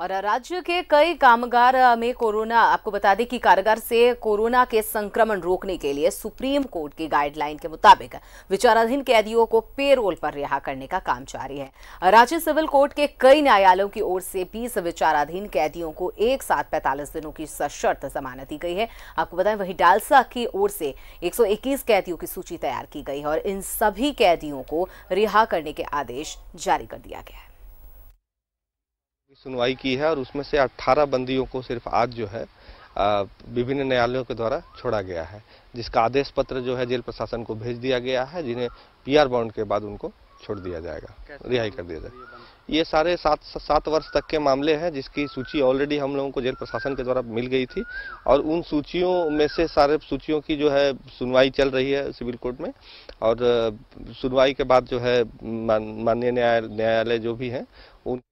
और राज्य के कई कामगार में कोरोना आपको बता दें कि कारगर से कोरोना के संक्रमण रोकने के लिए सुप्रीम कोर्ट की गाइडलाइन के मुताबिक विचाराधीन कैदियों को पेरोल पर रिहा करने का काम जारी है राज्य सिविल कोर्ट के कई न्यायालयों की ओर से बीस विचाराधीन कैदियों को एक साथ पैंतालीस दिनों की सशर्त जमानत दी गई है आपको बताएं वही डालसा की ओर से एक कैदियों की सूची तैयार की गई है और इन सभी कैदियों को रिहा करने के आदेश जारी कर दिया गया है सुनवाई की है और उसमें से 18 बंदियों को सिर्फ आज जो है विभिन्न न्यायालयों के द्वारा छोड़ा गया है जिसका आदेश पत्र जो है जेल प्रशासन को भेज दिया गया है जिन्हें पीआर बाउंड के बाद उनको छोड़ दिया जाएगा रिहाई कर दिया जाएगा ये सारे सात सात वर्ष तक के मामले हैं जिसकी सूची ऑलरेडी हम लोगों को जेल प्रशासन के द्वारा मिल गई थी और उन सूचियों में से सारे सूचियों की जो है सुनवाई चल रही है सिविल कोर्ट में और सुनवाई के बाद जो है माननीय न्यायालय जो भी हैं उन